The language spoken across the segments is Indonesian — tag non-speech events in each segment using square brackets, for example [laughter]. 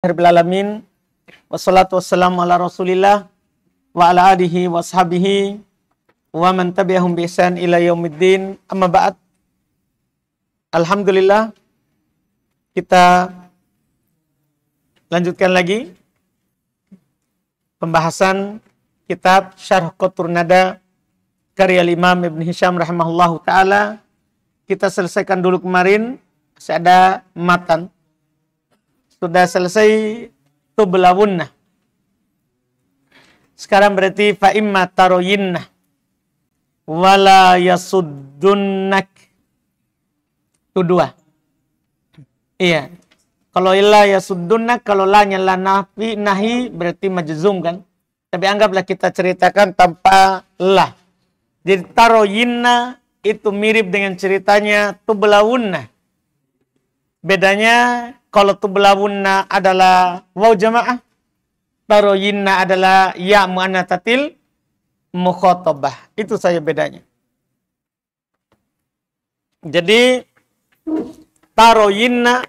Alhamdulillahirrahmanirrahim. Wassalatu wassalamu ala rasulillah wa ala adihi wa sahabihi wa man tabi'ahum ila yaumiddin. Amma ba'd. Alhamdulillah kita lanjutkan lagi pembahasan kitab Syarh Qutur Nada karya Imam Ibn Hisham rahimahullahu taala. Kita selesaikan dulu kemarin saya ada matan sudah selesai tublawunnah. Sekarang berarti fa'imma taroyinna, Wala yasudunnak. Itu dua. Iya. Kalau illa yasudunnak, kalau la la nafi, nahi berarti majzum kan. Tapi anggaplah kita ceritakan tanpa la. Jadi taroyinna itu mirip dengan ceritanya tublawunnah Bedanya kalau tublawunna adalah waw jamaah, taroyinna adalah ya mu'anatatil mukhotobah. Itu saja bedanya. Jadi taroyinna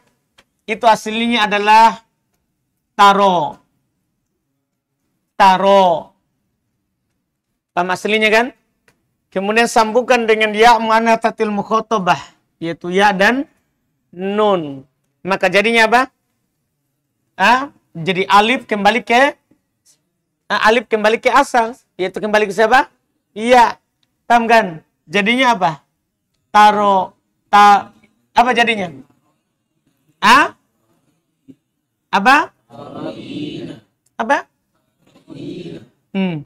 itu aslinya adalah taro. Taro. Paham aslinya kan? Kemudian sambungkan dengan ya mu'anatatil mukhotobah. Yaitu ya dan nun. Maka jadinya apa? Ah, jadi alif kembali ke ah, alif kembali ke asal, yaitu kembali ke siapa? Iya. Paham kan? Jadinya apa? Taro ta apa jadinya? Ah? Apa? Apa? Hmm.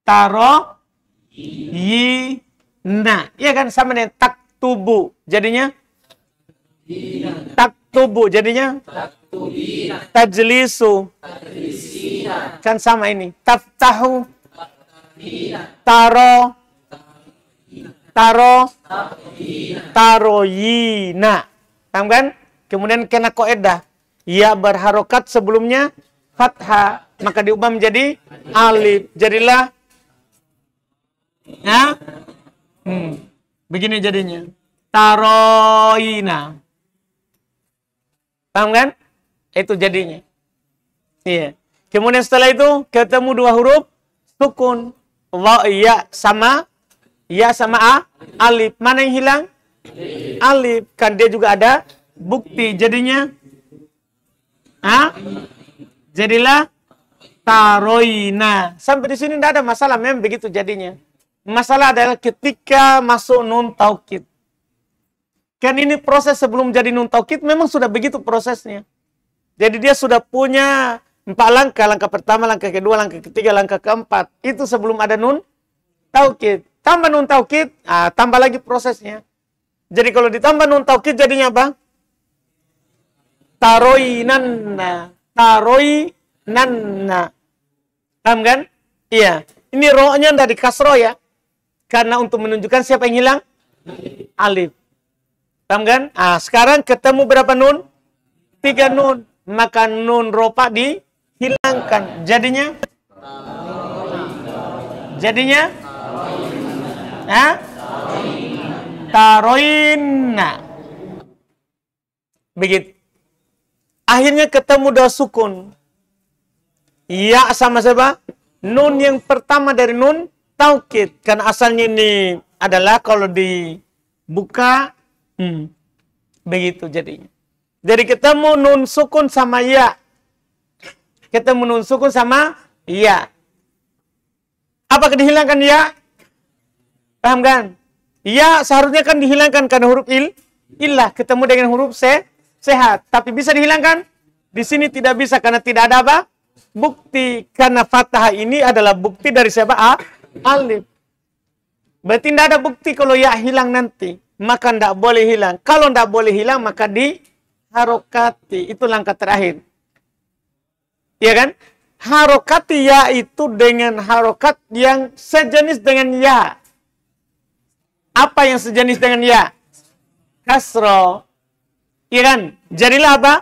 Taro yina. Iya kan sama dengan tak tubuh. Jadinya Taktubu jadinya tak Tajlisu Kan sama ini Taftahu Taro Taro Taroyina tahu kan? Kemudian kena koedah Ya berharokat sebelumnya Fathah Maka diubah menjadi Alif Jadilah Ya hmm. Begini jadinya Taroyina Paham kan? Itu jadinya. Iya. Kemudian setelah itu ketemu dua huruf sukun. Wa ya sama ya sama a alif. Mana yang hilang? Alif. Kan dia juga ada bukti. Jadinya a jadilah taroina. Sampai di sini tidak ada masalah memang begitu jadinya. Masalah adalah ketika masuk nun taukid. Kan ini proses sebelum jadi nun taukid memang sudah begitu prosesnya. Jadi dia sudah punya empat langkah, langkah pertama, langkah kedua, langkah ketiga, langkah keempat. Itu sebelum ada nun taukid. Tambah nun taukid, ah, tambah lagi prosesnya. Jadi kalau ditambah nun taukid jadinya apa? Taroi taroi nanna. Paham kan? Iya. Ini rohnya dari kasro ya. Karena untuk menunjukkan siapa yang hilang? Alif. Paham kan? Ah, sekarang ketemu berapa nun? Tiga nun. Maka nun ropa dihilangkan. Jadinya? Jadinya? Hah? Taroina. Begitu. Akhirnya ketemu dua sukun. Ya sama siapa? Nun yang pertama dari nun taukid. Karena asalnya ini adalah kalau dibuka Hmm. Begitu jadinya. Jadi ketemu nun sukun sama ya. Ketemu nun sukun sama ya. Apakah dihilangkan ya? Paham kan? Ya seharusnya kan dihilangkan karena huruf il Ilah ketemu dengan huruf se sehat. Tapi bisa dihilangkan? Di sini tidak bisa karena tidak ada apa? Bukti karena fathah ini adalah bukti dari siapa? A, alif. Berarti tidak ada bukti kalau ya hilang nanti maka tidak boleh hilang. Kalau tidak boleh hilang, maka diharokati. Itu langkah terakhir. Iya kan? Harokati ya itu dengan harokat yang sejenis dengan ya. Apa yang sejenis dengan ya? Kasro. Iya kan? Jadilah apa?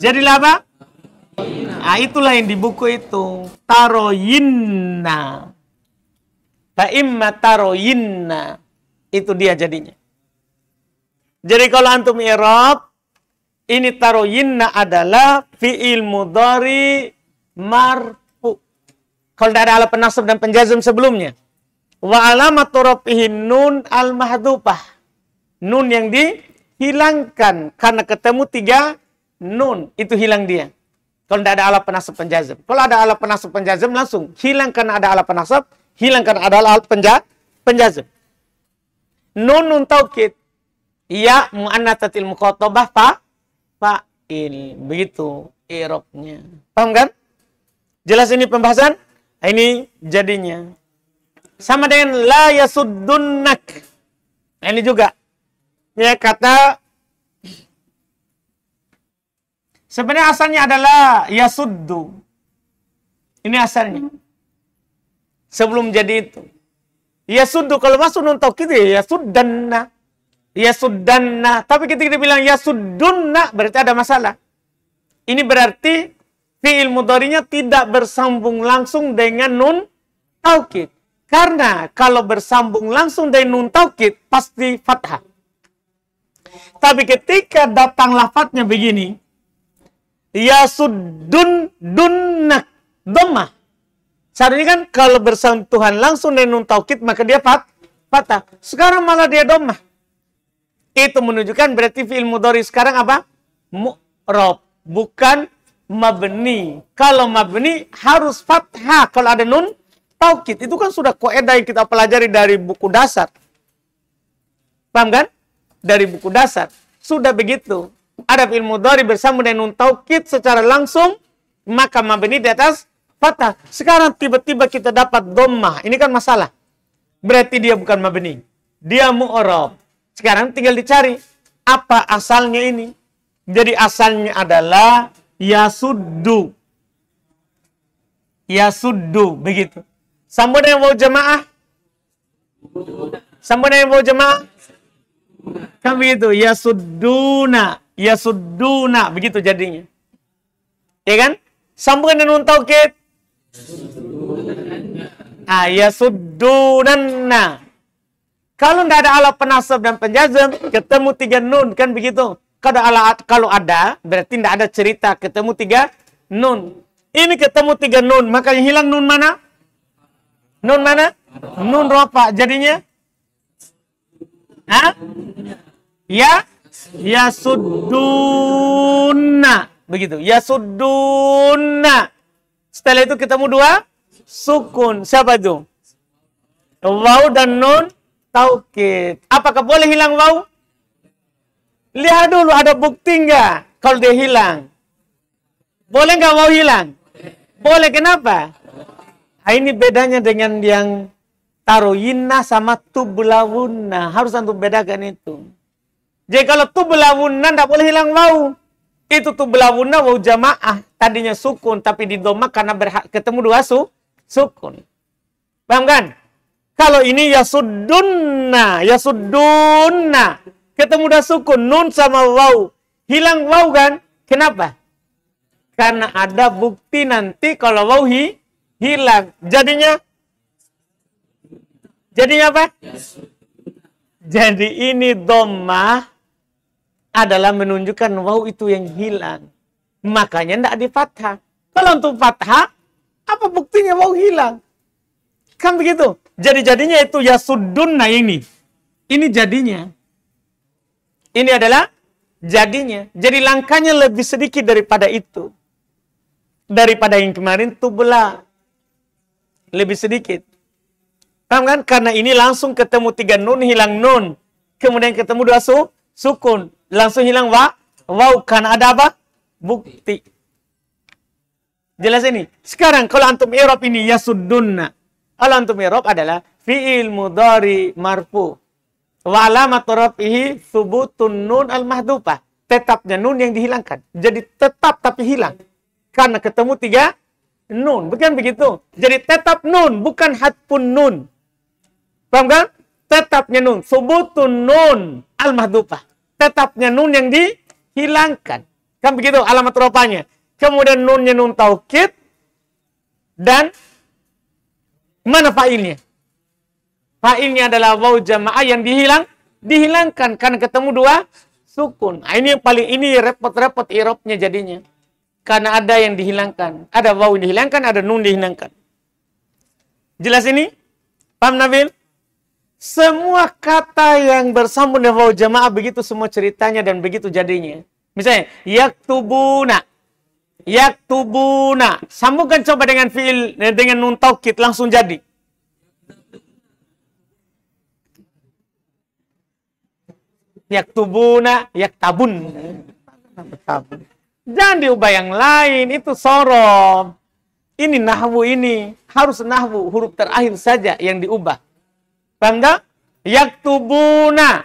Jadilah apa? Nah, itulah yang di buku itu. Taroyinna. ta'imma taroyinna. Itu dia jadinya. Jadi kalau antum i'rab ini taruh yinna adalah fi'il mudari marfu. Kalau tidak ada alat penasab dan penjazm sebelumnya. Wa alamat nun al mahdupah. Nun yang dihilangkan karena ketemu tiga nun. Itu hilang dia. Kalau tidak ada alat penasab penjazm. Kalau ada alat penasab penjazm langsung hilangkan ada alat penasab, hilangkan ada alat penja, Nunun taukid. Ya muannatsatil muqatabah fa fa'il. Begitu irobnya. Paham kan? Jelas ini pembahasan? Ini jadinya. Sama dengan la yasuddunnak. Ini juga. Ya kata Sebenarnya asalnya adalah yasuddu. Ini asalnya. Sebelum jadi itu. Ya sudu kalau masuk nun ya kita ya Ya sudanna. Tapi ketika ya sudunna berarti ada masalah. Ini berarti fiil mudharinya tidak bersambung langsung dengan nun taukid. Karena kalau bersambung langsung dengan nun taukid pasti fathah. Tapi ketika datang lafadznya begini, ya sudun dunnak domah. Saat ini kan kalau bersentuhan langsung dengan nun maka dia pat patah. Sekarang malah dia domah. Itu menunjukkan berarti fi'il mudhari sekarang apa? Mu'rob. Bukan mabni. Kalau mabni harus fathah. Kalau ada nun taukit. Itu kan sudah koedah yang kita pelajari dari buku dasar. Paham kan? Dari buku dasar. Sudah begitu. Ada fi'il mudhari bersama dengan nun taukid secara langsung. Maka mabni di atas Patah. Sekarang tiba-tiba kita dapat dommah. Ini kan masalah. Berarti dia bukan mabni. Dia mu'orob. Sekarang tinggal dicari. Apa asalnya ini? Jadi asalnya adalah yasuddu. Yasuddu. Begitu. Sambutnya yang mau jemaah? sambutnya yang mau jemaah? Kan begitu. Yasudduna. Yasudduna. Begitu jadinya. Ya kan? Sambungan dengan Ayasudunanna. Kalau nggak ada alat penasab dan penjazam, ketemu tiga nun kan begitu. Kalau ala kalau ada berarti nggak ada cerita ketemu tiga nun. Ini ketemu tiga nun, makanya hilang nun mana? Nun mana? Nun ropa. Jadinya? Hah? Ya? Ya sudunna. Begitu. Ya sudunna. Setelah itu ketemu dua sukun. Siapa itu? Wau dan nun taukid. Apakah boleh hilang wau? Lihat dulu ada bukti nggak kalau dia hilang. Boleh nggak wau hilang? Boleh kenapa? Nah, ini bedanya dengan yang taruhinna sama tublawunna. Harus antum bedakan itu. Jadi kalau tublawunna enggak boleh hilang wau. Itu tuh belawuna wau jamaah. Tadinya sukun tapi di doma karena berhak ketemu dua su, sukun. Paham kan? Kalau ini ya sudunna, ya sudunna. Ketemu dua sukun, nun sama wau. Hilang wau kan? Kenapa? Karena ada bukti nanti kalau wau hi, hilang. Jadinya Jadinya apa? Jadi ini domah adalah menunjukkan waw itu yang hilang. Makanya tidak di fathah. Kalau untuk fathah, apa buktinya waw hilang? Kan begitu. Jadi-jadinya itu ya sudunna ini. Ini jadinya. Ini adalah jadinya. Jadi langkahnya lebih sedikit daripada itu. Daripada yang kemarin belah. Lebih sedikit. Paham kan? Karena ini langsung ketemu tiga nun hilang nun. Kemudian ketemu dua su, sukun langsung hilang wa wow kan ada apa bukti jelas ini sekarang kalau antum irob ini ya yasuddunna kalau antum irob adalah fi'il mudari marfu wa alamat rafihi thubutun nun al mahdufah tetapnya nun yang dihilangkan jadi tetap tapi hilang karena ketemu tiga nun bukan begitu jadi tetap nun bukan hat pun nun paham kan tetapnya nun subutun nun al mahdufah tetapnya nun yang dihilangkan. Kan begitu alamat rupanya. Kemudian nunnya nun taukid dan mana failnya? Failnya adalah wau jamaah yang dihilang dihilangkan karena ketemu dua sukun. Nah, ini yang paling ini repot-repot irobnya jadinya. Karena ada yang dihilangkan, ada yang dihilangkan, ada nun dihilangkan. Jelas ini? Paham Nabil? Semua kata yang bersambung dengan wau jamaah begitu semua ceritanya dan begitu jadinya. Misalnya, Yak tubuna, Yak tubuna, Sambungkan coba dengan fiil dengan nun taukid langsung jadi. Yak tubuna, Yak tabun. Jangan diubah yang lain, itu sorom. Ini nahwu ini, harus nahwu, huruf terakhir saja yang diubah. Bangga? Yaktubuna.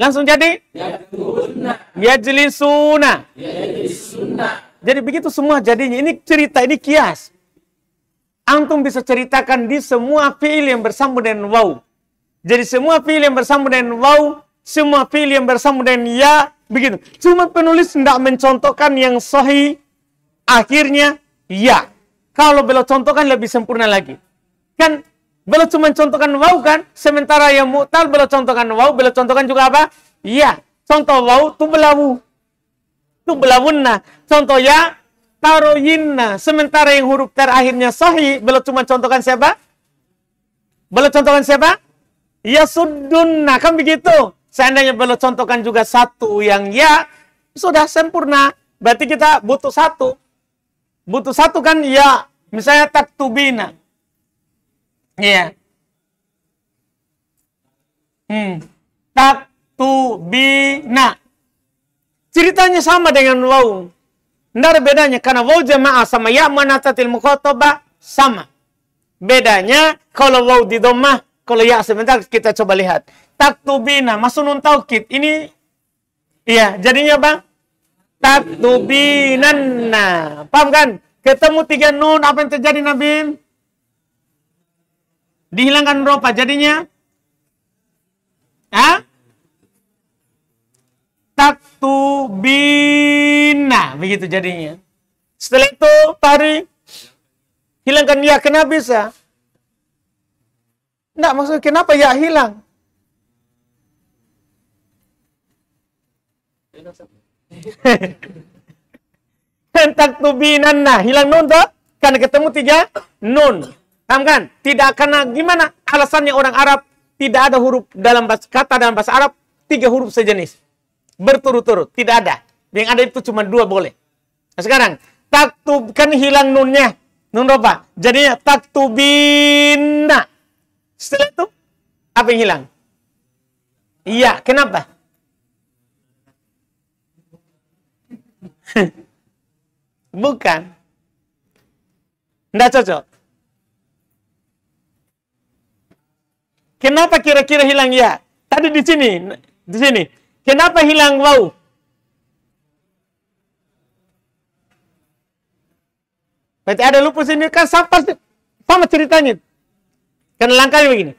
Langsung jadi? Yaktubuna. Yajlisuna. Yajlisuna. Jadi begitu semua jadinya. Ini cerita, ini kias. Antum bisa ceritakan di semua fiil yang bersambung dengan waw. Jadi semua fiil yang bersambung dengan waw, semua fiil yang bersambung dengan ya, begitu. Cuma penulis tidak mencontohkan yang sohi, akhirnya ya. Kalau beliau contohkan lebih sempurna lagi. Kan belum cuma contohkan wau kan, sementara yang mu'tal belum contohkan wau Belum contohkan juga apa? Ya, contoh wau tu belawu. Tu belawunna. Contoh ya, taroyinna. Sementara yang huruf terakhirnya sahi. Belum cuma contohkan siapa? Belum contohkan siapa? Ya sudunna, kan begitu. Seandainya belum contohkan juga satu yang ya, sudah sempurna. Berarti kita butuh satu. Butuh satu kan ya. Misalnya taktubina. Iya. Hmm. Tak tu bina. Ceritanya sama dengan wau. Tidak ada bedanya karena wau jemaah sama ya manatatil mukhotobah sama. Bedanya kalau wau di domah, kalau ya sebentar kita coba lihat. Tak tu bina masuk nun Ini iya jadinya bang tak tu binanna. Paham kan? Ketemu tiga nun apa yang terjadi Nabi? Dihilangkan ropa jadinya ah tubina begitu jadinya. Setelah itu tari hilangkan ya kenapa bisa? Enggak maksudnya kenapa ya hilang? [laughs] tubinan nah hilang nun tuh karena ketemu tiga nun. Paham kan? Tidak karena gimana alasannya orang Arab tidak ada huruf dalam bahasa, kata dalam bahasa Arab tiga huruf sejenis berturut-turut tidak ada. Yang ada itu cuma dua boleh. Nah, sekarang taktub kan hilang nunnya nun roba jadinya taktubina. Setelah itu apa yang hilang? Iya, kenapa? [laughs] Bukan. Tidak cocok. Kenapa kira-kira hilang ya? Tadi di sini, di sini. Kenapa hilang wau? Berarti ada lupus ini kan sama, sama ceritanya. Karena langkahnya begini.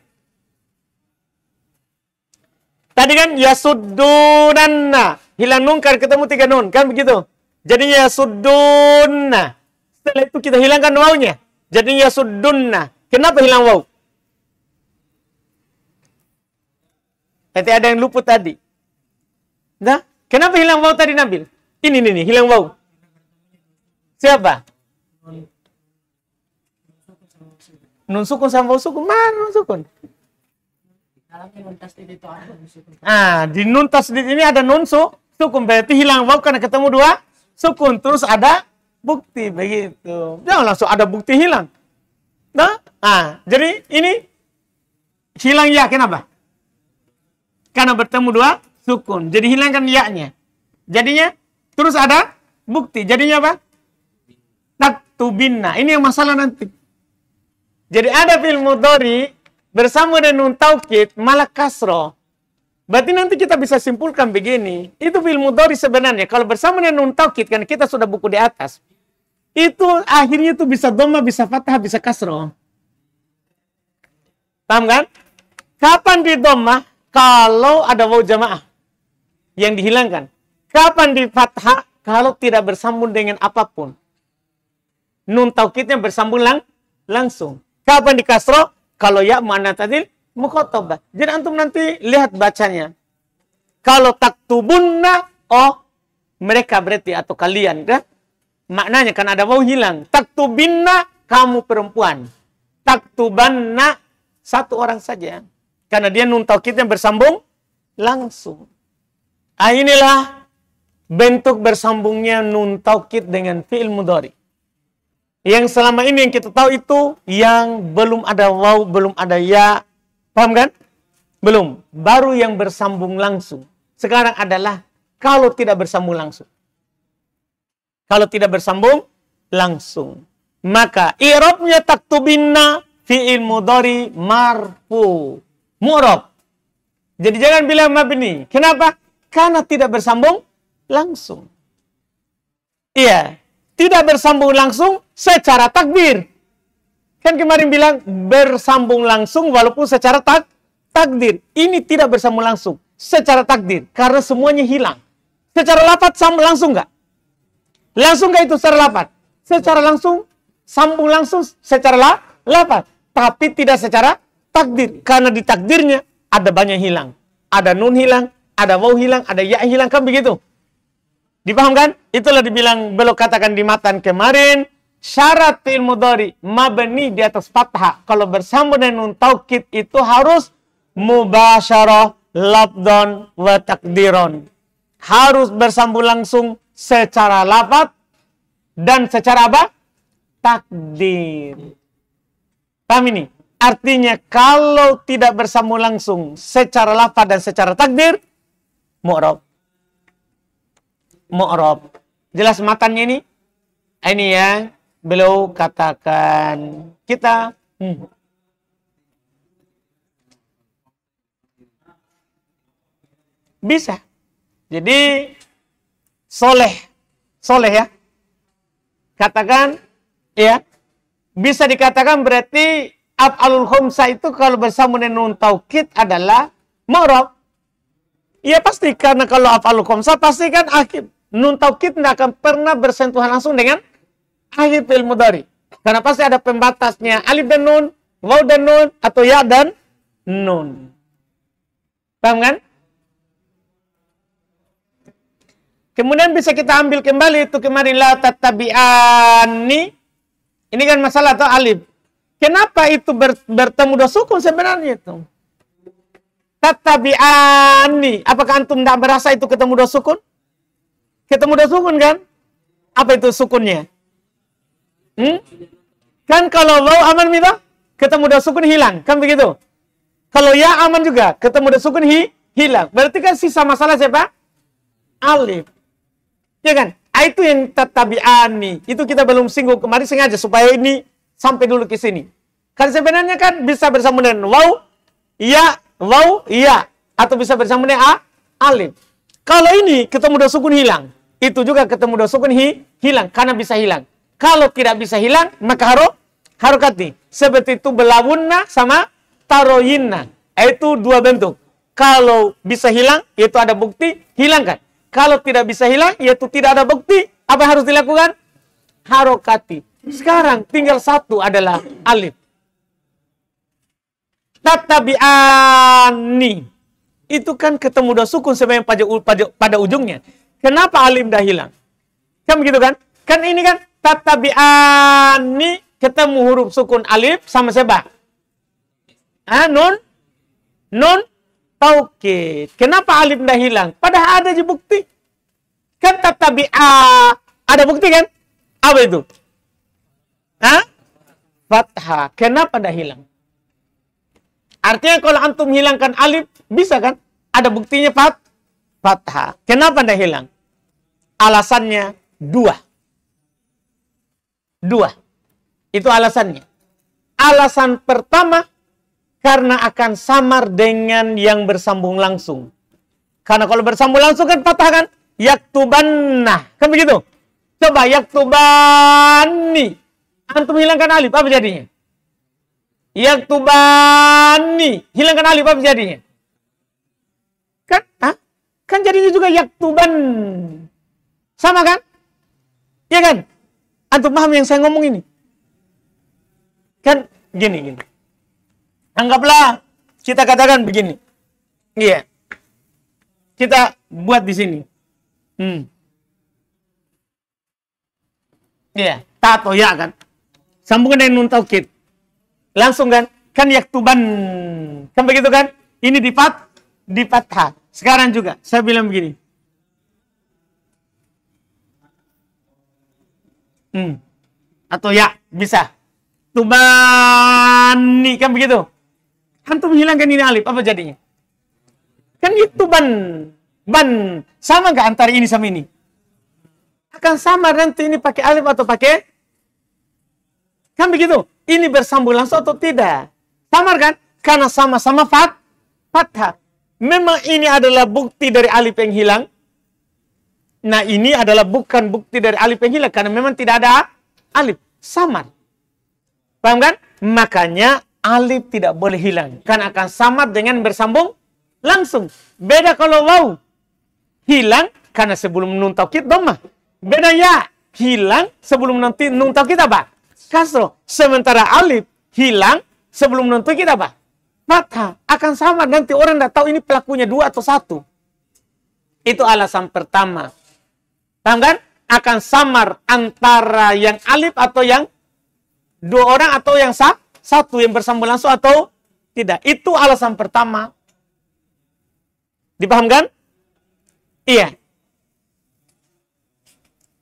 Tadi kan yasuddunanna. Hilang nun kan ketemu tiga nun. Kan begitu. Jadinya yasuddunna. Setelah itu kita hilangkan wawnya. Jadinya yasuddunna. Kenapa hilang wau? Nanti ada yang luput tadi. Nah, kenapa hilang bau tadi Nabil? Ini nih, nih hilang bau. Siapa? Nun sukun sama bau sukun. Mana nun sukun? Ah, di nun di ini ada nun su, sukun berarti hilang bau karena ketemu dua sukun terus ada bukti begitu. Jangan langsung ada bukti hilang. Nah, ah, jadi ini hilang ya kenapa karena bertemu dua sukun. Jadi hilangkan ya-nya. Jadinya terus ada bukti. Jadinya apa? Taktubinna. Ini yang masalah nanti. Jadi ada film mudhari bersama dengan nun taukid malah kasro. Berarti nanti kita bisa simpulkan begini. Itu film mudhari sebenarnya. Kalau bersama dengan nun taukid kan kita sudah buku di atas. Itu akhirnya itu bisa doma, bisa fathah, bisa kasro. Paham kan? Kapan di domah? kalau ada wau jamaah yang dihilangkan. Kapan di fathah? Kalau tidak bersambung dengan apapun. Nun taukidnya bersambung lang langsung. Kapan di kasro? Kalau ya mana tadi mukotobah. Jadi antum nanti lihat bacanya. Kalau tak tubunna oh mereka berarti atau kalian, kan? Maknanya kan ada wau hilang. Tak Taktubinna kamu perempuan. tak Taktubanna satu orang saja karena dia nun taukidnya bersambung langsung. Ah, inilah bentuk bersambungnya nun taukid dengan fi'il mudhari. Yang selama ini yang kita tahu itu yang belum ada waw, belum ada ya. Paham kan? Belum. Baru yang bersambung langsung. Sekarang adalah kalau tidak bersambung langsung. Kalau tidak bersambung langsung. Maka irobnya taktubinna fi'il mudhari marfu. Murob. Jadi jangan bilang mabni. Kenapa? Karena tidak bersambung langsung. Iya, tidak bersambung langsung secara takbir. Kan kemarin bilang bersambung langsung walaupun secara tak takdir. Ini tidak bersambung langsung secara takdir karena semuanya hilang. Secara lafat langsung nggak? Langsung nggak itu secara lafat? Secara langsung, sambung langsung secara la, lafat. Tapi tidak secara takdir. Karena di takdirnya ada banyak hilang. Ada nun hilang, ada waw hilang, ada ya hilang. Kan begitu? Dipahamkan? Itulah dibilang belok katakan di matan kemarin. Syarat ilmu dari mabni di atas fathah. Kalau bersambung dengan nun taukid itu harus mubasyarah labdon wa takdiron. Harus bersambung langsung secara lapat dan secara apa? Takdir. Paham ini? Artinya kalau tidak bersambung langsung secara lafaz dan secara takdir, mu'rob. Mu'rob. Jelas matanya ini? Ini ya, beliau katakan kita hmm. bisa. Jadi soleh, soleh ya. Katakan, ya, bisa dikatakan berarti af'alul khumsa itu kalau bersama dengan nun taukid adalah ma'rab. Ya pasti karena kalau af'alul khumsa pasti kan akhir nun taukid tidak akan pernah bersentuhan langsung dengan akhir fil mudari. Karena pasti ada pembatasnya alif dan nun, waw dan nun atau ya dan nun. Paham kan? Kemudian bisa kita ambil kembali itu kemarin la tatabiani. Ini kan masalah atau alif. Kenapa itu ber, bertemu dua suku sebenarnya itu? Tatabiani. Apakah antum tidak merasa itu ketemu dua sukun? Ketemu dua sukun kan? Apa itu sukunnya? Hmm? Kan kalau lo aman minta, ketemu dua sukun hilang. Kan begitu? Kalau ya aman juga, ketemu dua sukun hi, hilang. Berarti kan sisa masalah siapa? Alif. Ya kan? Ah, itu yang tatabiani. Itu kita belum singgung kemarin sengaja supaya ini sampai dulu ke sini. Kan sebenarnya kan bisa bersama dengan waw, ya, waw, ya. Atau bisa bersama dengan a, alif. Kalau ini ketemu dua sukun hilang. Itu juga ketemu dua sukun hi, hilang. Karena bisa hilang. Kalau tidak bisa hilang, maka harus harokati. Seperti itu belawunna sama taroyinna. Itu dua bentuk. Kalau bisa hilang, itu ada bukti, hilangkan. Kalau tidak bisa hilang, yaitu tidak ada bukti. Apa yang harus dilakukan? Harokati sekarang tinggal satu adalah alif. Tatabiani. Itu kan ketemu dua sukun sebenarnya pada, pada, pada ujungnya. Kenapa alif dah hilang? Kan begitu kan? Kan ini kan tatabiani ketemu huruf sukun alif sama seba. Ah, nun nun taukid. Kenapa alif dah hilang? Padahal ada di bukti. Kan tatabi'a ada bukti kan? Apa itu? Hah? Fathah. Kenapa dah hilang? Artinya kalau antum hilangkan alif, bisa kan? Ada buktinya fat fathah. Kenapa dah hilang? Alasannya dua. Dua. Itu alasannya. Alasan pertama, karena akan samar dengan yang bersambung langsung. Karena kalau bersambung langsung kan patah kan? Yaktubannah. Kan begitu? Coba yaktubani. Antum hilangkan alif, apa jadinya? Yaktubani. Hilangkan alif, apa jadinya? Kan, ah? kan jadinya juga yaktuban. Sama kan? Ya kan? Antum paham yang saya ngomong ini? Kan gini, gini. Anggaplah kita katakan begini. Iya. Kita buat di sini. Hmm. Iya, yeah. tato ya kan? Sambungan dengan nun taukid. Langsung kan? Kan yaktuban. Kan begitu kan? Ini dipat, dipatah. Sekarang juga saya bilang begini. Hmm. Atau ya, bisa. Tubani kan begitu. tuh menghilangkan ini alif, apa jadinya? Kan itu ban. Ban. Sama nggak antara ini sama ini? Akan sama nanti ini pakai alif atau pakai Kan begitu. Ini bersambung langsung atau tidak? Samar kan? Karena sama-sama fat, fathah. Memang ini adalah bukti dari alif yang hilang. Nah ini adalah bukan bukti dari alif yang hilang. Karena memang tidak ada alif. Samar. Paham kan? Makanya alif tidak boleh hilang. Karena akan samar dengan bersambung langsung. Beda kalau wow Hilang karena sebelum nun taukid domah. Beda ya. Hilang sebelum nanti nun taukid apa? kasro. Sementara alif hilang sebelum nonton kita apa? Fathah. Akan sama nanti orang tidak tahu ini pelakunya dua atau satu. Itu alasan pertama. Paham kan? Akan samar antara yang alif atau yang dua orang atau yang sa satu yang bersambung langsung atau tidak. Itu alasan pertama. Dipahamkan? Iya.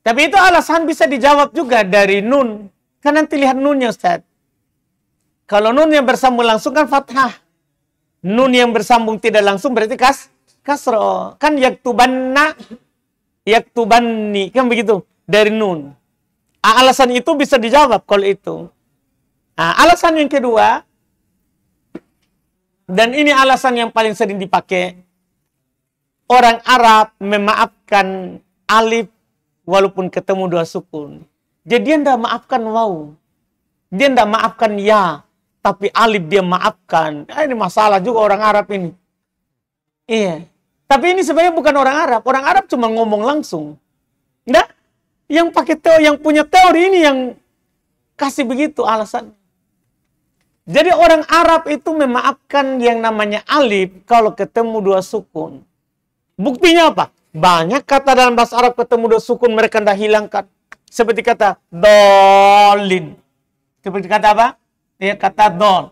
Tapi itu alasan bisa dijawab juga dari nun Kan nanti lihat nunnya Ustaz. Kalau nun yang bersambung langsung kan fathah. Nun yang bersambung tidak langsung berarti kas kasro. Kan yaktubanna yaktubanni. Kan begitu. Dari nun. Ah, alasan itu bisa dijawab kalau itu. Ah, alasan yang kedua. Dan ini alasan yang paling sering dipakai. Orang Arab memaafkan alif walaupun ketemu dua sukun. Jadi dia tidak maafkan wow. Dia tidak maafkan ya. Tapi alif dia maafkan. Nah, ini masalah juga orang Arab ini. Iya. Tapi ini sebenarnya bukan orang Arab. Orang Arab cuma ngomong langsung. Enggak. Yang pakai teori, yang punya teori ini yang kasih begitu alasan. Jadi orang Arab itu memaafkan yang namanya alif kalau ketemu dua sukun. Buktinya apa? Banyak kata dalam bahasa Arab ketemu dua sukun mereka tidak hilangkan seperti kata dolin. Seperti kata apa? Ya, kata dol.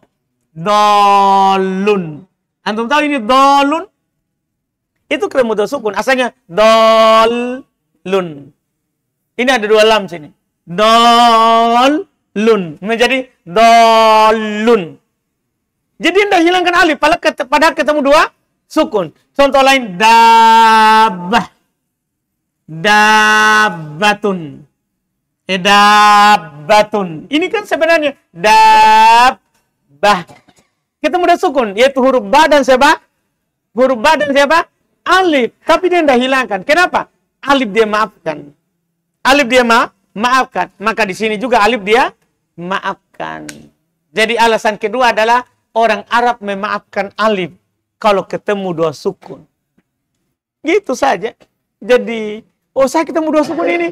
Dolun. Antum tahu ini dolun? Itu kira mudah sukun. Asalnya dolun. Ini ada dua lam sini. Dolun. Menjadi dolun. Jadi anda hilangkan alif. Padahal ketemu dua sukun. Contoh lain. Dabah. Dabatun. Eh, dabbatun. Ini kan sebenarnya dabbah. Kita mudah sukun, yaitu huruf ba dan siapa? Huruf ba dan siapa? Alif. Tapi dia tidak hilangkan. Kenapa? Alif dia maafkan. Alif dia ma maafkan. Maka di sini juga alif dia maafkan. Jadi alasan kedua adalah orang Arab memaafkan alif kalau ketemu dua sukun. Gitu saja. Jadi, oh saya ketemu dua sukun ini,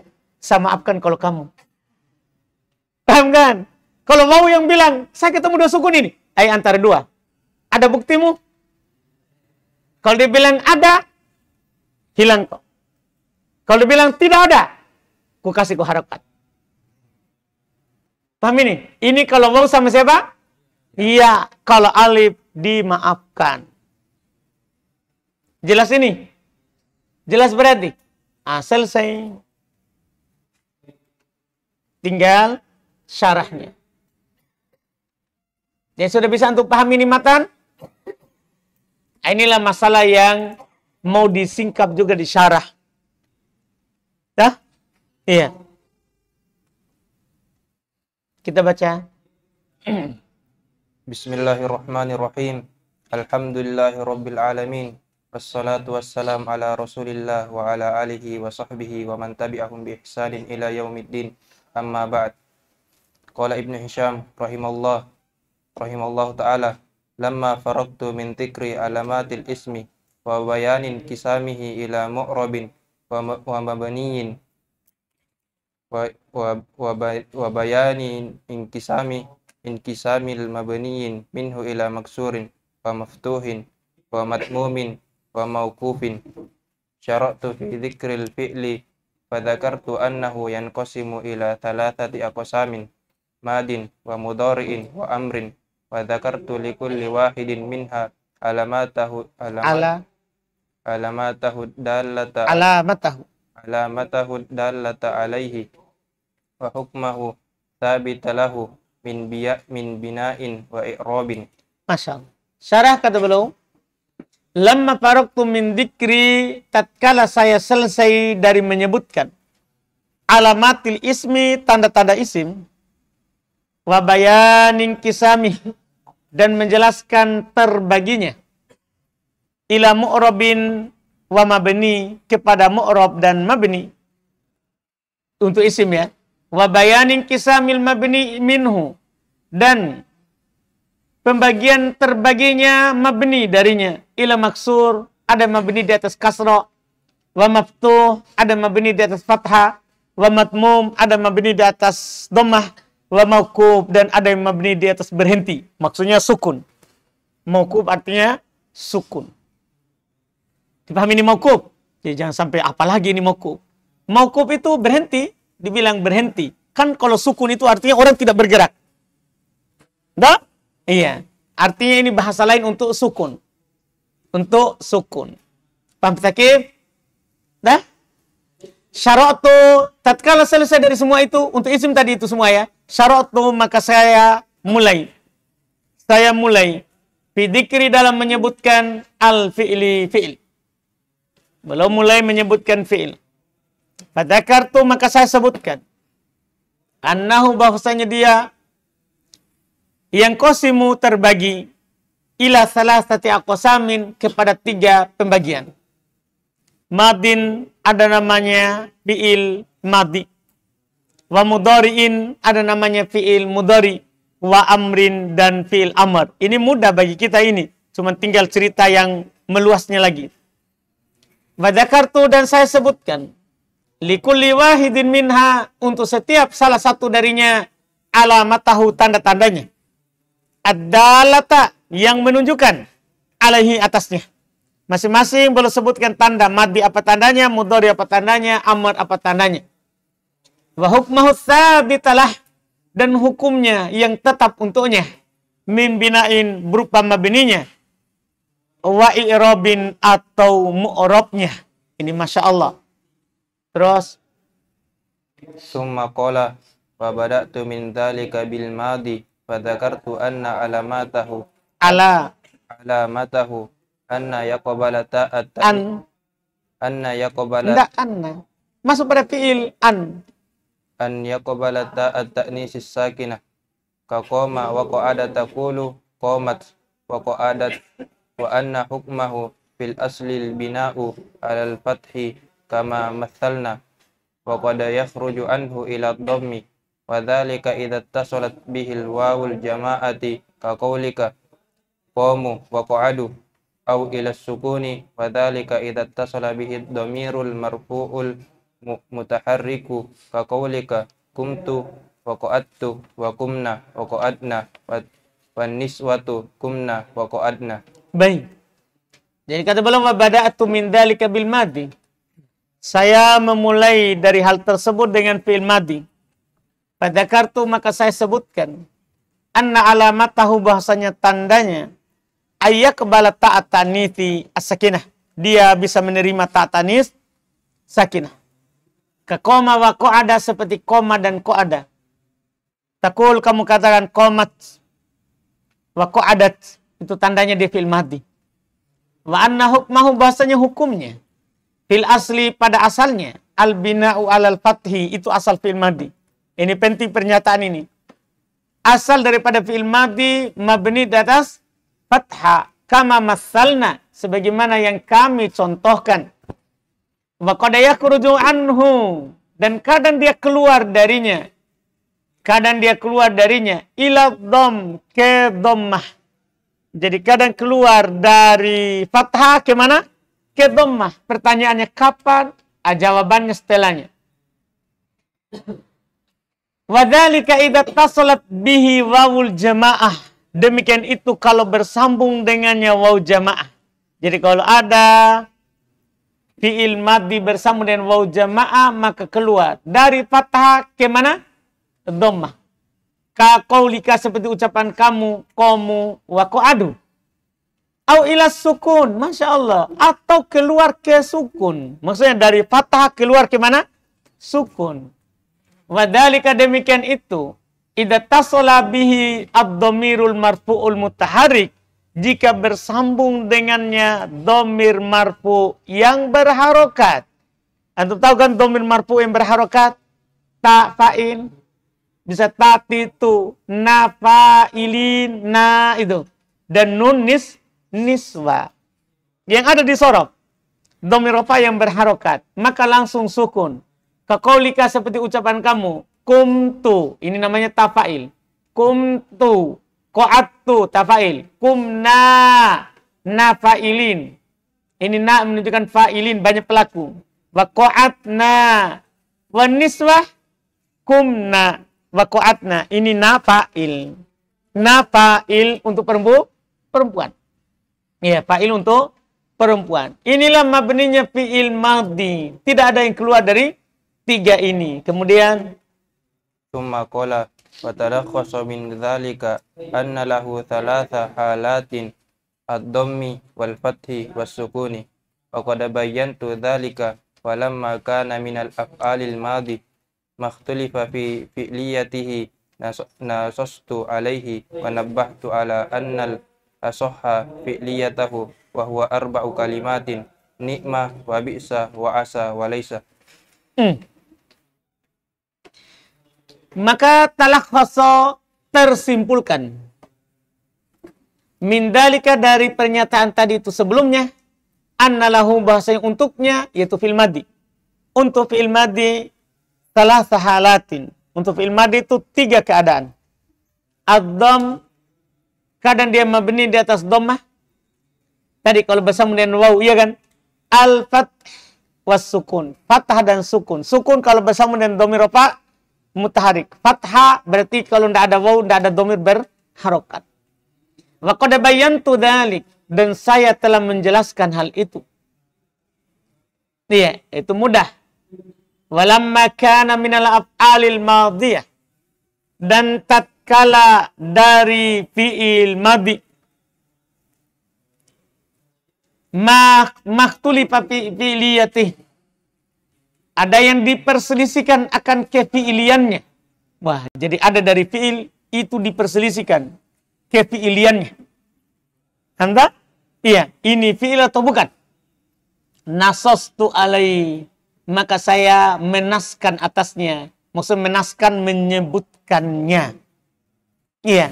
saya maafkan kalau kamu. Paham kan? Kalau mau yang bilang, saya ketemu dua sukun ini. saya eh, antara dua. Ada buktimu? Kalau dibilang ada, hilang kok. Kalau dibilang tidak ada, ku kasih ku harapkan. Paham ini? Ini kalau mau sama siapa? Iya, kalau alif dimaafkan. Jelas ini? Jelas berarti? Ah, selesai. Tinggal syarahnya. Ya sudah bisa untuk paham ini matan? Nah, inilah masalah yang mau disingkap juga di syarah. Dah? Iya. Kita baca. [clears throat] Bismillahirrahmanirrahim. Alhamdulillahirrabbilalamin. alamin. Wassalatu wassalam ala Rasulillah wa ala alihi wa sahbihi wa man tabi'ahum bi ihsanin ila yaumiddin amma ba'd qala ibnu hisham rahimallah rahimallahu taala lamma faraktu min tikri alamatil ismi wa bayanin kisamihi ila mu'rabin wa, mabaniyin wa, wa, wa, bay, wa bayanin inkisami inkisamil mabaniyin minhu ila maksurin wa maftuhin wa matmumin wa mawkufin syaratu fi dhikril fi'li fadzakartu annahu yanqasimu ila thalathati aqsamin madin wa mudari'in wa amrin wa dzakartu likulli wahidin minha alamatahu alamat, ala alamatahu dallata alamatahu alamatahu dallata alaihi wa hukmahu thabitalahu min biya min binain wa i'rabin masyaallah syarah kata beliau Lama parok min dikri, tatkala saya selesai dari menyebutkan alamatil ismi, tanda-tanda isim, wabayanin kisami, dan menjelaskan terbaginya. Ila mu'robin wa mabni, kepada mu'rob dan mabni. Untuk isim ya. Wabayanin kisamil mabni minhu, dan pembagian terbaginya mabni darinya ila maksur ada mabni di atas kasro wa maftuh ada mabni di atas fathah wa matmum ada mabni di atas domah wa maukub dan ada yang mabni di atas berhenti maksudnya sukun Maukub artinya sukun dipahami ini maukub? ya, jangan sampai apalagi ini maukub. Maukub itu berhenti dibilang berhenti kan kalau sukun itu artinya orang tidak bergerak Dah? Iya. Artinya ini bahasa lain untuk sukun untuk sukun. Paham takif? Dah? Syaratu tatkala selesai dari semua itu untuk isim tadi itu semua ya. Syaratu maka saya mulai. Saya mulai Fidikri dalam menyebutkan al fi'li fi'il. Belum mulai menyebutkan fi'il. Fadakartu maka saya sebutkan. Annahu bahwasanya dia yang kosimu terbagi ila sati akosamin kepada tiga pembagian. Madin ada namanya fi'il madi. Wa mudari'in ada namanya fi'il mudari. Wa amrin dan fi'il amr. Ini mudah bagi kita ini. Cuma tinggal cerita yang meluasnya lagi. Wadakartu dan saya sebutkan. Likulli wahidin minha untuk setiap salah satu darinya alamatahu tanda-tandanya ad-dalata yang menunjukkan alaihi atasnya. Masing-masing boleh sebutkan tanda madi apa tandanya, mudori apa tandanya, amar apa tandanya. Wa hukmahu tsabitalah dan hukumnya yang tetap untuknya. Mimbinain berupa mabininya. Wa i'robin atau mu'robnya. Ini Masya Allah. Terus. Summa qala wa bada'tu min dhalika bil madi fadzakartu anna alamatahu ala alamatahu anna yaqbala ta'at an anna yaqbala enggak anna masuk pada fiil an an yaqbala ta'at ta'nisis sakinah ka qama wa qa'ada taqulu qamat wa qa'adat wa anna hukmahu fil aslil bina'u alal fathi kama mathalna wa qad yakhruju anhu ila dhammi Wadhalika idha tasolat bihil wawul jama'ati ka Qomu wa qa'adu Aw ila sukuni Wadhalika idha tasolat bihil domirul marfu'ul mutaharriku ka kumtu wa qa'adtu wa kumna wa qa'adna wa niswatu kumna wa qa'adna baik jadi kata belum wa bada'tu min dzalika bil madi saya memulai dari hal tersebut dengan fi'il madi pada kartu maka saya sebutkan. Anna alamat tahu bahasanya tandanya. Ayah kebala ta'atanithi as-sakinah. Dia bisa menerima ta'atanis sakinah. Ke koma wa ko ada seperti koma dan ko ada. Takul kamu katakan komat. Wa ko adat. Itu tandanya di fil madi. Wa anna hukmahu bahasanya hukumnya. Fil asli pada asalnya. Al bina'u alal fathi. Itu asal fil madi ini penting pernyataan ini. Asal daripada fi'il madi mabni di atas fathah. Kama masalna. Sebagaimana yang kami contohkan. Wa qadayakuruju anhu. Dan kadang dia keluar darinya. Kadang dia keluar darinya. Ila dom ke dommah. Jadi kadang keluar dari fathah ke mana? Ke dommah. Pertanyaannya kapan? Ah, jawabannya setelahnya. Wadhalika idha tasolat bihi wawul jamaah. Demikian itu kalau bersambung dengannya waw jamaah. Jadi kalau ada fi'il madhi bersambung dengan waw jamaah maka keluar dari fathah ke mana? Dhammah. Ka lika seperti ucapan kamu, kamu waku adu. Au ila sukun, Masya Allah. Atau keluar ke sukun. Maksudnya dari fathah keluar ke mana? Sukun. Wadhalika demikian itu. Ida tasola bihi abdomirul marfu'ul mutaharik. Jika bersambung dengannya domir marfu yang berharokat. Antum tahu kan domir marfu yang berharokat? Tak fa'in. Bisa tati titu Na fa'ilin. Na itu. Dan nun nis, niswa. Yang ada di sorok. Domir yang berharokat. Maka langsung sukun Kakaulika seperti ucapan kamu. Kumtu. Ini namanya tafail. Kumtu. koatu Tafail. Kumna. Nafailin. Ini na menunjukkan fa'ilin. Banyak pelaku. Wa ko'atna. Wa niswah. Kumna. Wa ko'atna. Ini nafail. Nafail untuk perempu, perempuan. Ya, fa'il untuk perempuan. Inilah mabninya fi'il madhi. Tidak ada yang keluar dari tiga ini. Kemudian Summa qala wa tarakhasa min dzalika anna lahu thalatha halatin ad-dhammi wal fathi was sukuni wa qad bayyantu dzalika wa lamma kana min al-af'alil madi makhtalifa fi fi'liyatihi nasastu alaihi wa nabbahtu ala annal asahha fi'liyatahu wa huwa arba'u kalimatin nikmah wa bi'sa wa asa wa laisa. Hmm maka talakhoso tersimpulkan. Mindalika dari pernyataan tadi itu sebelumnya, annalahu bahasanya untuknya, yaitu fil madi. Untuk fil madi, salah sahalatin. Untuk fil madi itu tiga keadaan. Adam, kadang dia mabni di atas domah. Tadi kalau bahasa kemudian waw, iya kan? Al-fath was sukun. Fathah dan sukun. Sukun kalau bahasa kemudian domirofa, mutaharik. Fatha berarti kalau tidak ada waw, tidak ada domir berharokat. Wa qad bayantu dhalik. Dan saya telah menjelaskan hal itu. Iya, itu mudah. Walamma kana minal af'alil madiyah. Dan tatkala dari fi'il madi. Mak, maktulipa fi'liyatih ada yang diperselisihkan akan kefiiliannya. Wah, jadi ada dari fiil itu diperselisihkan kefiiliannya. Anda? Iya, ini fiil atau bukan? Nasostu alai. Maka saya menaskan atasnya. Maksud menaskan menyebutkannya. Iya.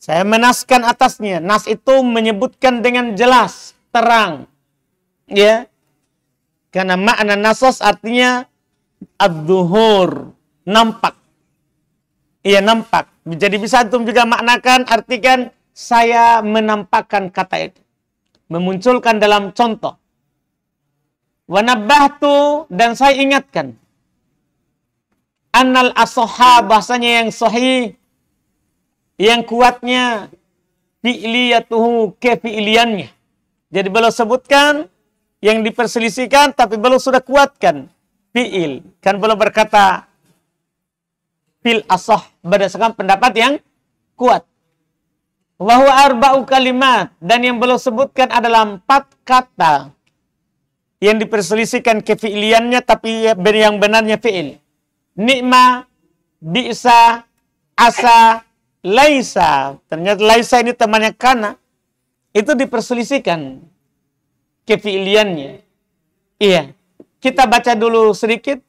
Saya menaskan atasnya. Nas itu menyebutkan dengan jelas, terang. Ya. Karena makna nasos artinya ad nampak. Iya nampak. Jadi bisa antum juga maknakan artikan saya menampakkan kata itu. Memunculkan dalam contoh. Wanabahtu dan saya ingatkan. Anal asoha bahasanya yang sohi, Yang kuatnya. Fi'liyatuhu kefi'liannya. Jadi beliau sebutkan yang diperselisihkan tapi belum sudah kuatkan fiil kan belum berkata fil asoh berdasarkan pendapat yang kuat wahu arba'u kalimat dan yang belum sebutkan adalah empat kata yang diperselisihkan kefiiliannya tapi yang benarnya fiil nikma bisa asa laisa ternyata laisa ini temannya kana itu diperselisihkan kefi'liannya. Iya. Kita baca dulu sedikit.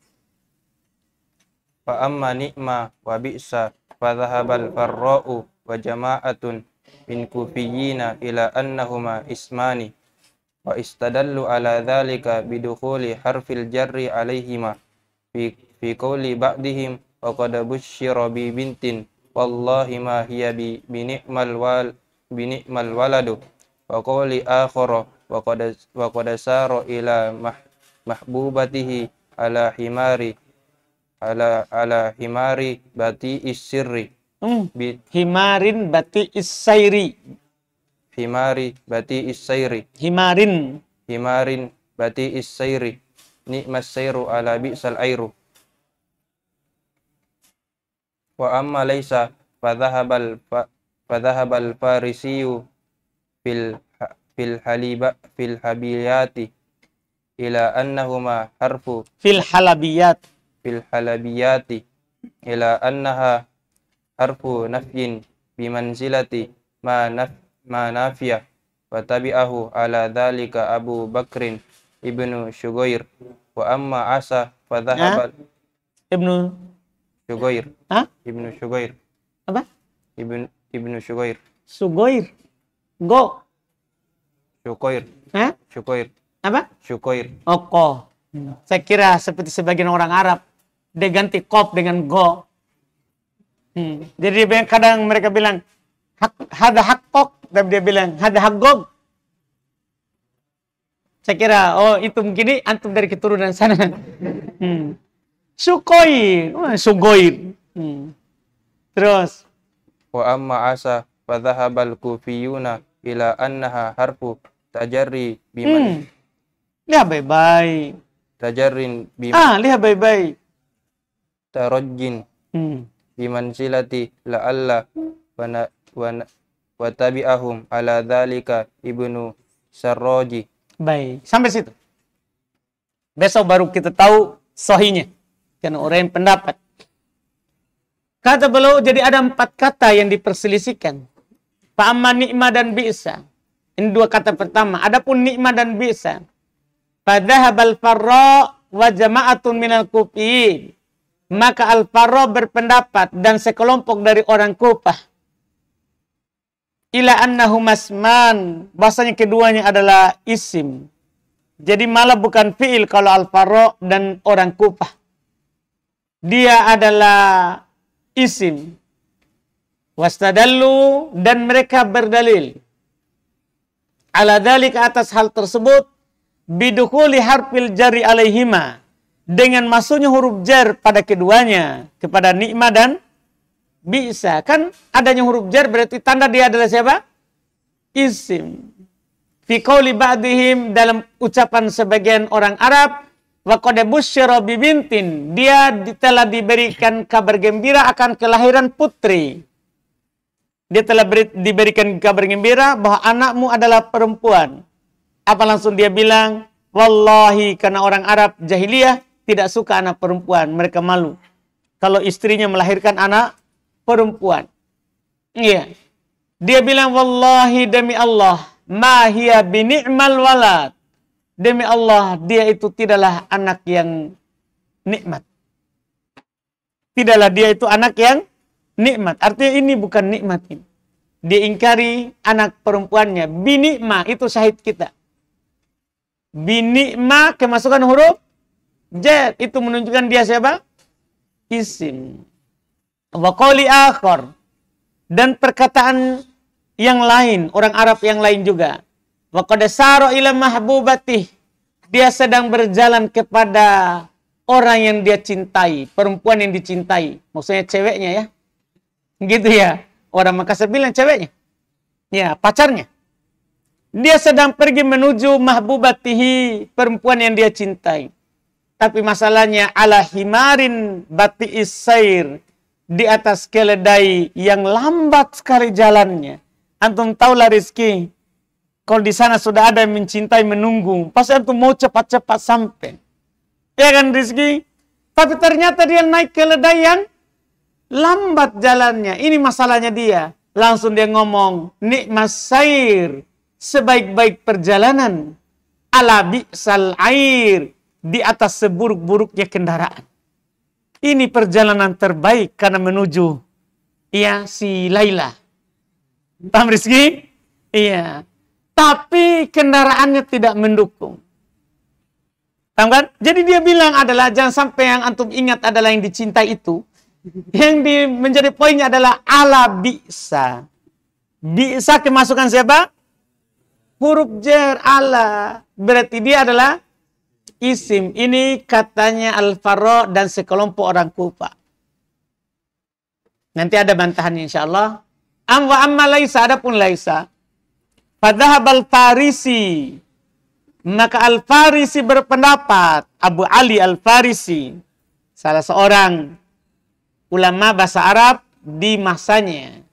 Fa'amma ni'ma wa bi'sa fa farra'u wa jama'atun min kufiyina ila annahuma ismani wa istadallu ala dhalika bidukhuli harfil jarri alaihima fi fi qawli ba'dihim wa qad bushshira bi bintin wallahi ma hiya bi bini'mal wal binikmal waladu wa qawli akhara wa qad saro ila mah, mahbubatihi ala himari ala ala himari bati isirri hmm. Bi, himarin bati isairi himari bati isairi himarin himarin bati isairi nikmas sayru ala bi'sal airu wa amma laisa fadhahabal fadhahabal farisiyu fil fil haliba fil habiyati ila annahuma harfu fil halabiyat fil halabiyati ila annaha harfu nafyin bimanzilati ma naf ma nafiyah wa tabi'ahu ala dhalika Abu Bakrin ibnu Shugair wa amma Asa fa dhahaba ibnu Shugair ha? ibnu Shugair apa ibnu ibnu Shugair Sugoir go Syukur. Hah? Syukur. Apa? Syukur. Oko. Saya kira seperti sebagian orang Arab, dia ganti kop dengan go. Hmm. Jadi kadang mereka bilang hak, hada hakok, tapi dia bilang hada go. Saya kira, oh itu mungkin ini antum dari keturunan sana. [laughs] Hmm. Sukoi, oh, sugoi. Hmm. Terus. Wa amma asa, fadhahabal kufiyuna ila annaha harfu Tajari biman. Hmm. Lihat baik-baik. Tajarin biman. Ah, lihat baik-baik. Tarojin. Hmm. Biman silati Allah wana wana watabi ahum ala dalika ibnu sarroji. Baik, sampai situ. Besok baru kita tahu sohinya. Karena orang yang pendapat. Kata beliau jadi ada empat kata yang diperselisihkan. Pak ni'ma dan bi'sa. Ini dua kata pertama. Adapun nikmat dan bisa. Padahal habal farra wa jama'atun minal kufiyin. Maka al Faro berpendapat dan sekelompok dari orang Kufah. Ila annahu masman. Bahasanya keduanya adalah isim. Jadi malah bukan fi'il kalau al Faro dan orang Kufah. Dia adalah isim. Wastadallu dan mereka berdalil ala ke atas hal tersebut bidukuli harfil jari alaihima dengan masuknya huruf jar pada keduanya kepada nikma dan bisa kan adanya huruf jar berarti tanda dia adalah siapa isim fi qawli ba'dihim dalam ucapan sebagian orang Arab wa qad bintin dia telah diberikan kabar gembira akan kelahiran putri dia telah beri, diberikan kabar gembira bahwa anakmu adalah perempuan. Apa langsung dia bilang, Wallahi, karena orang Arab jahiliyah tidak suka anak perempuan. Mereka malu. Kalau istrinya melahirkan anak perempuan. Iya. Dia bilang, Wallahi demi Allah, mahia binikmal walad. Demi Allah, dia itu tidaklah anak yang nikmat. Tidaklah dia itu anak yang nikmat. Artinya ini bukan nikmat ini. Diingkari anak perempuannya. Binikma itu syahid kita. Binikma kemasukan huruf J itu menunjukkan dia siapa? Isim. Wakoli akhor dan perkataan yang lain orang Arab yang lain juga. Wakodesaro ila mahbubatih dia sedang berjalan kepada orang yang dia cintai, perempuan yang dicintai, maksudnya ceweknya ya. Gitu ya. Orang Makassar bilang ceweknya. Ya, pacarnya. Dia sedang pergi menuju mahbubatihi, perempuan yang dia cintai. Tapi masalahnya ala himarin bati isair di atas keledai yang lambat sekali jalannya. Antum tahu tahulah rizki. Kalau di sana sudah ada yang mencintai menunggu, pasti antum mau cepat-cepat sampai. Ya kan rizki? Tapi ternyata dia naik keledai yang Lambat jalannya. Ini masalahnya dia. Langsung dia ngomong, nikmat sair, sebaik-baik perjalanan. Ala bi'sal air, di atas seburuk-buruknya kendaraan. Ini perjalanan terbaik karena menuju ya si Laila. Paham Rizki? Iya. Tapi kendaraannya tidak mendukung. Paham kan? Jadi dia bilang adalah jangan sampai yang antum ingat adalah yang dicintai itu. Yang di, menjadi poinnya adalah ala bisa. Bisa kemasukan siapa? Huruf jer ala. Berarti dia adalah isim. Ini katanya al Alfaro dan sekelompok orang Kufa. Nanti ada bantahan insya Allah. Amwa amma laisa, ada pun laisa. al farisi. Maka al-farisi berpendapat. Abu Ali al-farisi. Salah seorang ulama bahasa Arab di masanya.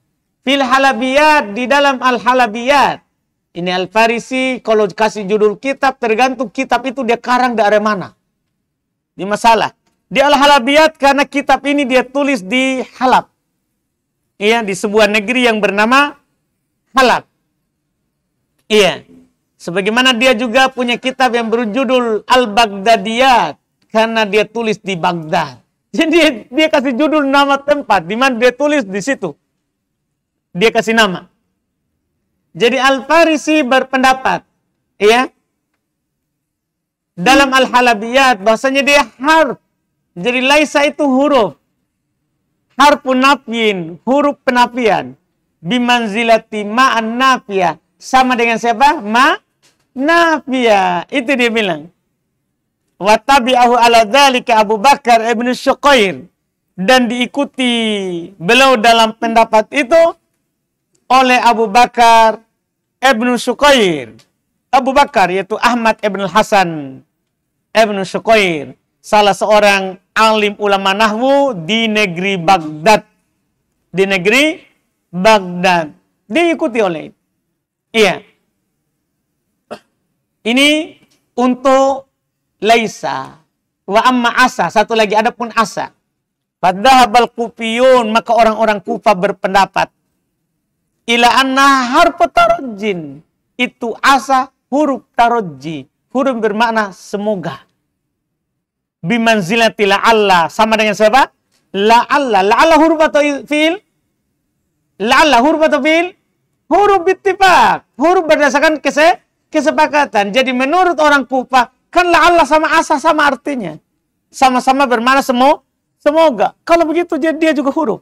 Fil halabiyat di dalam al halabiyat. Ini al farisi kalau kasih judul kitab tergantung kitab itu dia karang daerah mana. Di masalah. Di al halabiyat karena kitab ini dia tulis di Halab. Iya di sebuah negeri yang bernama Halab. Iya. Sebagaimana dia juga punya kitab yang berjudul Al-Baghdadiyat karena dia tulis di Baghdad. Jadi dia kasih judul nama tempat di mana dia tulis di situ. Dia kasih nama. Jadi Al-Farisi berpendapat, ya. Dalam Al-Halabiyat bahasanya dia harf. Jadi laisa itu huruf. Harfun nafyin, huruf penafian. Bimanzilati ma'an nafiyah. Sama dengan siapa? Ma nafiyah. Itu dia bilang. Watabi'ahu ala dhalika Abu Bakar ibn Syuqair dan diikuti beliau dalam pendapat itu oleh Abu Bakar ibn Syuqair Abu Bakar yaitu Ahmad ibn Hasan ibn Syuqair salah seorang alim ulama nahwu di negeri Baghdad di negeri Baghdad diikuti oleh iya ini untuk laisa wa amma asa satu lagi ada pun asa Padahal kupiun maka orang-orang kufa berpendapat ila anna harfu tarojin itu asa huruf taroji huruf bermakna semoga bimanzilati Allah sama dengan siapa la Allah la Allah huruf atau fil, la Allah huruf atau fil huruf ittifaq huruf berdasarkan kese kesepakatan jadi menurut orang kufah Kan Allah sama asa sama artinya. Sama-sama bermana semua semoga. Kalau begitu dia, dia juga huruf.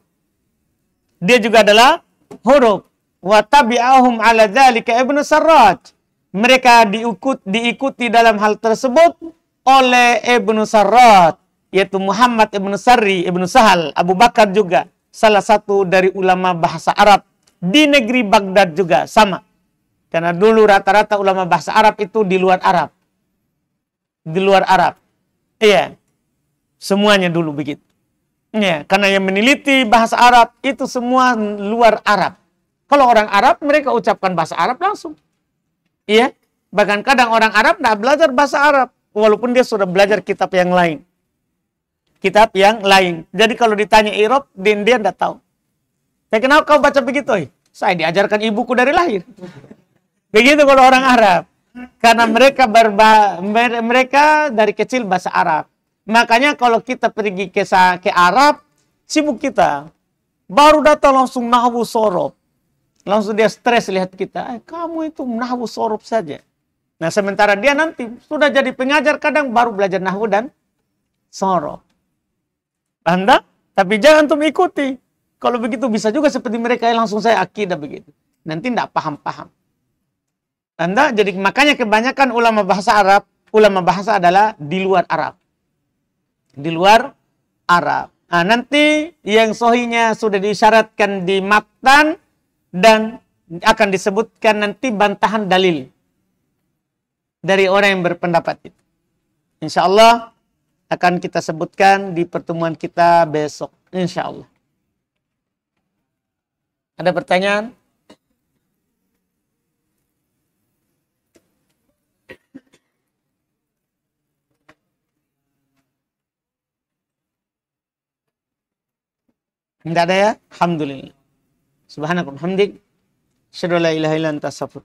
Dia juga adalah huruf. Wa tabi'ahum ala dzalika Ibnu Sarraj. Mereka diikut, diikuti dalam hal tersebut oleh Ibnu Sarraj yaitu Muhammad Ibnu Sari Ibnu Sahal Abu Bakar juga salah satu dari ulama bahasa Arab di negeri Baghdad juga sama. Karena dulu rata-rata ulama bahasa Arab itu di luar Arab di luar Arab. Iya. Semuanya dulu begitu. Iya, karena yang meneliti bahasa Arab itu semua luar Arab. Kalau orang Arab mereka ucapkan bahasa Arab langsung. Iya. Bahkan kadang orang Arab tidak belajar bahasa Arab walaupun dia sudah belajar kitab yang lain. Kitab yang lain. Jadi kalau ditanya Irop, dia tidak tahu. Ya kenapa kau baca begitu? Eh? Saya diajarkan ibuku dari lahir. Begitu kalau orang Arab. Karena mereka berba, mereka dari kecil bahasa Arab. Makanya kalau kita pergi ke ke Arab, sibuk kita. Baru datang langsung nahwu sorob. Langsung dia stres lihat kita. Eh, kamu itu nahwu sorob saja. Nah, sementara dia nanti sudah jadi pengajar kadang baru belajar nahwu dan sorob. Paham Tapi jangan tuh ikuti. Kalau begitu bisa juga seperti mereka yang langsung saya akidah begitu. Nanti tidak paham-paham. Anda jadi makanya kebanyakan ulama bahasa Arab, ulama bahasa adalah di luar Arab. Di luar Arab. Nah, nanti yang sohinya sudah disyaratkan di matan dan akan disebutkan nanti bantahan dalil dari orang yang berpendapat itu. Insya Allah akan kita sebutkan di pertemuan kita besok. Insya Allah. Ada pertanyaan? দাদায়া হামদুলিল্লাহ সুবাহ হামদিক শেরুল্লাহ ইহিল্লা তাসাফুর